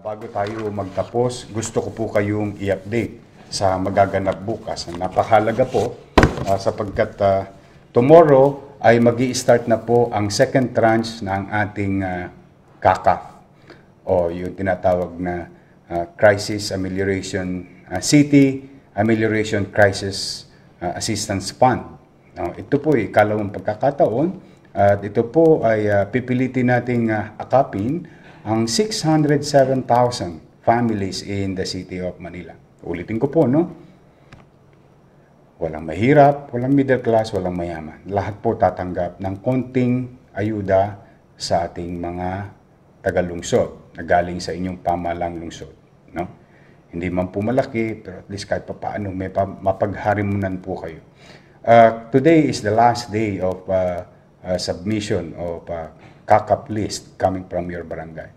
bago tayo magtapos, gusto ko po kayong i-update sa magaganap bukas. Napakahalaga po uh, sapagkat uh, tomorrow ay mag start na po ang second tranche ng ating uh, kaka o yung tinatawag na uh, Crisis Amelioration uh, City Amelioration Crisis uh, Assistance Fund. No, ito po ay kalawang pagkakataon at ito po ay uh, pipilitin nating uh, akapin ang 607,000 families in the city of Manila. Ulitin ko po, no? Walang mahirap, walang middle class, walang mayaman. Lahat po tatanggap ng konting ayuda sa ating mga tagalungsod na galing sa inyong pamalang lungsod. No? Hindi man po malaki, pero at least kahit papaano, may pa, mapagharimunan po kayo. Uh, today is the last day of uh, uh, submission of uh, kakap list coming from your barangay.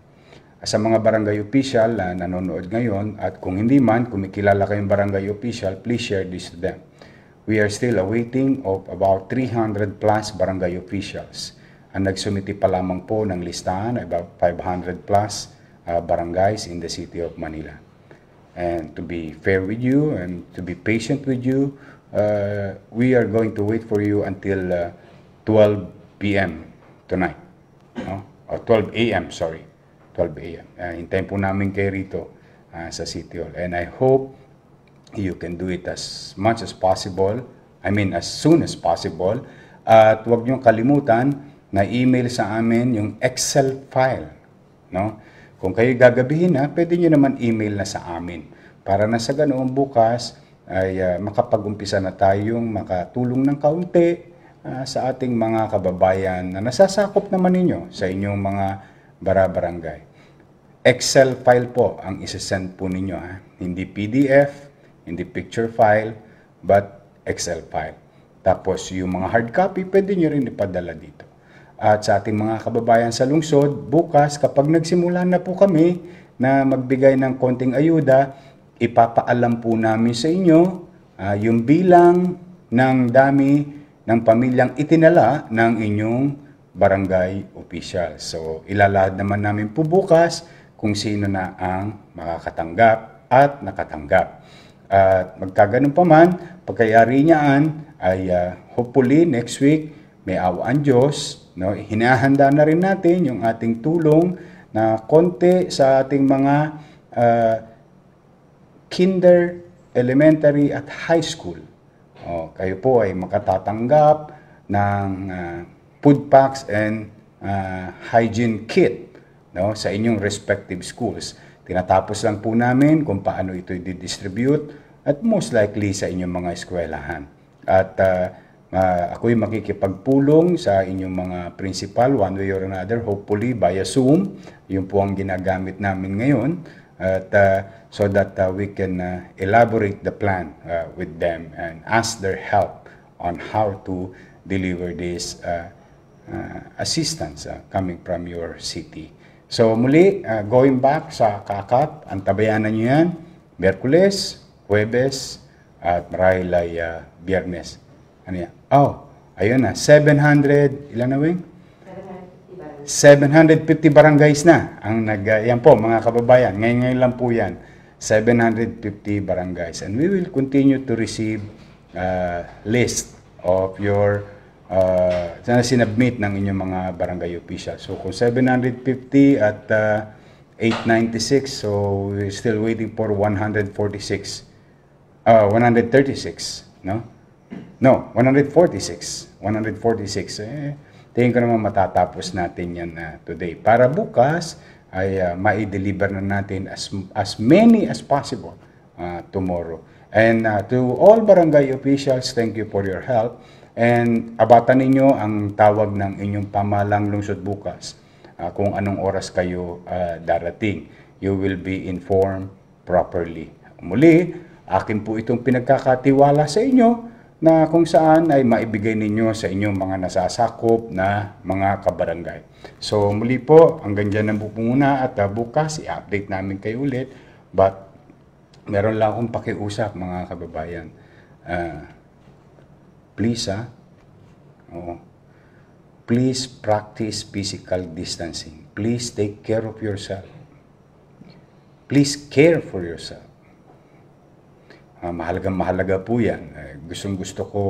Sa mga barangay official na nanonood ngayon at kung hindi man, kumikilala kayong barangay official, please share this to them. We are still awaiting of about 300 plus barangay officials. Ang nagsumiti pa lamang po ng listahan ay about 500 plus uh, barangays in the city of Manila. And to be fair with you and to be patient with you, uh, we are going to wait for you until uh, 12 p.m. tonight. No? Or 12 a.m., sorry. 12 a.m. Uh, hintayin po namin kayo rito uh, sa City Hall. And I hope you can do it as much as possible. I mean, as soon as possible. at huwag niyong kalimutan na email sa amin yung Excel file. No? Kung kayo gagabihin na, pwede niyo naman email na sa amin. Para na sa ganoon bukas ay uh, makapag-umpisa na tayong makatulong ng kaunti Ah, sa ating mga kababayan na nasasakop naman ninyo sa inyong mga bara-barangay. Excel file po ang isasend po ninyo. Ha? Ah. Hindi PDF, hindi picture file, but Excel file. Tapos yung mga hard copy, pwede nyo rin ipadala dito. At sa ating mga kababayan sa lungsod, bukas kapag nagsimula na po kami na magbigay ng konting ayuda, ipapaalam po namin sa inyo uh, yung bilang ng dami ng pamilyang itinala ng inyong barangay official. So, ilalahad naman namin po bukas kung sino na ang makakatanggap at nakatanggap. At magkaganon pa man, pagkayari niyaan ay uh, hopefully next week may awa ang Diyos. No? Hinahanda na rin natin yung ating tulong na konti sa ating mga uh, kinder, elementary at high school o, kayo po ay makatatanggap ng uh, food packs and uh, hygiene kit no, sa inyong respective schools. Tinatapos lang po namin kung paano ito i-distribute at most likely sa inyong mga eskwelahan. At uh, uh, ako'y makikipagpulong sa inyong mga principal one way or another, hopefully via Zoom. Yun po ang ginagamit namin ngayon at uh, so that uh, we can uh, elaborate the plan uh, with them and ask their help on how to deliver this uh, uh, assistance uh, coming from your city. So muli, uh, going back sa kakap, antabayanan nyo yan, Merkules, Huwebes, at marahil ay uh, Biyernes. Ano yan? Oh, ayun na, 700, ilan na wing? 750 barangays na ang nag uh, yan po mga kababayan. Ngayon ngayon lang po yan. 750 barangays and we will continue to receive uh, list of your uh, ah, sana sinubmit ng inyong mga barangay official. So kung 750 at uh, 896 so we're still waiting for 146 uh 136 no no 146 146 eh tingin ko naman matatapos natin yan uh, today. Para bukas ay uh, ma-deliver na natin as, as many as possible uh, tomorrow. And uh, to all barangay officials, thank you for your help. And abatan ninyo ang tawag ng inyong pamalang lungsod bukas uh, kung anong oras kayo uh, darating. You will be informed properly. Muli, akin po itong pinagkakatiwala sa inyo na kung saan ay maibigay ninyo sa inyong mga nasasakop na mga kabarangay. So muli po, hanggang dyan ang muna at uh, bukas i-update namin kayo ulit. But meron lang akong pakiusap mga kababayan. Uh, please ha, ah, oo, please practice physical distancing. Please take care of yourself. Please care for yourself. Uh, mahalagang mahalaga po yan. Uh, gustong gusto ko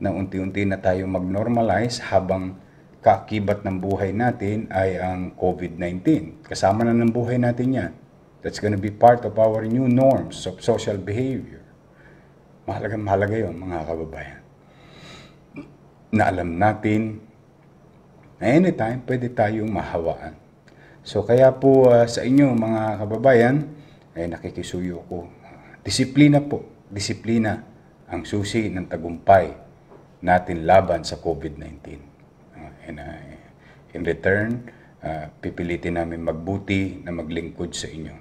na unti-unti na tayo mag-normalize habang kaakibat ng buhay natin ay ang COVID-19. Kasama na ng buhay natin yan. That's going to be part of our new norms of social behavior. Mahalagang mahalaga yun, mga kababayan. Na alam natin na anytime pwede tayong mahawaan. So kaya po uh, sa inyo mga kababayan, ay nakikisuyo ko Disiplina po, disiplina ang susi ng tagumpay natin laban sa COVID-19. Ah, and uh, in return, uh, pipilitin namin magbuti na maglingkod sa inyo.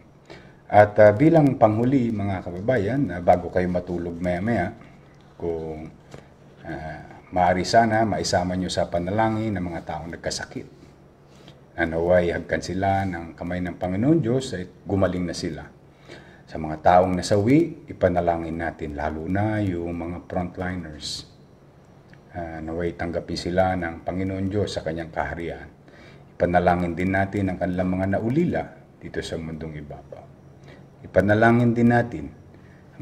At uh, bilang panghuli mga kababayan, uh, bago kayo matulog maya-maya, kung uh, maaari sana maisama nyo sa panalangin ng mga taong nagkasakit. Na naway hagkan sila ng kamay ng Panginoon Diyos at gumaling na sila. Sa mga taong nasawi, ipanalangin natin lalo na yung mga frontliners. Uh, ah, naway tanggapin sila ng Panginoon Diyos sa kanyang kaharian. Ipanalangin din natin ang kanilang mga naulila dito sa mundong ibabaw. Ipanalangin din natin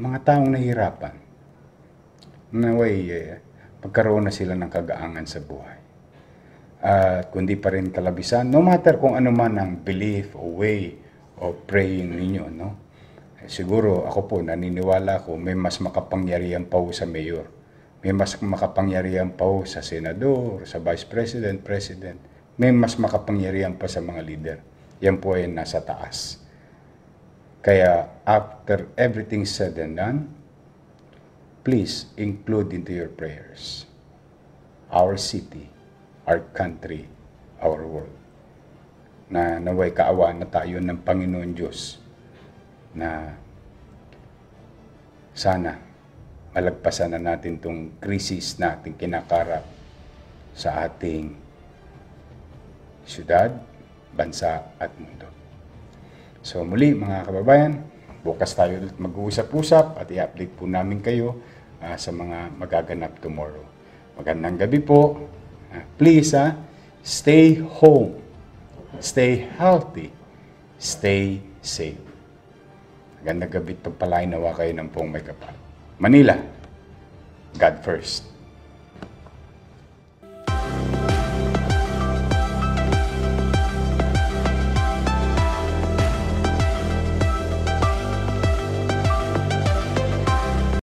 ang mga taong nahihirapan. Naway, eh, magkaroon na sila ng kagaangan sa buhay at uh, kundi pa rin kalabisan no matter kung ano man ang belief o way of praying ninyo no siguro ako po naniniwala ko may mas makapangyarihan pa sa mayor. May mas makapangyarihan pa sa senador, sa vice president, president. May mas makapangyarihan pa sa mga leader. Yan po ay nasa taas. Kaya after everything said and done, please include into your prayers our city, our country, our world. Na naway kaawaan na tayo ng Panginoon Diyos na sana malagpasan na natin tong krisis na ating kinakarap sa ating syudad, bansa at mundo. So muli mga kababayan, bukas tayo ulit mag-uusap-usap at i-update po namin kayo uh, sa mga magaganap tomorrow. Magandang gabi po. Uh, please, uh, stay home. Stay healthy. Stay safe. Ganda gabi pagpalain nawa kayo ng pong may kapal. Manila, God first.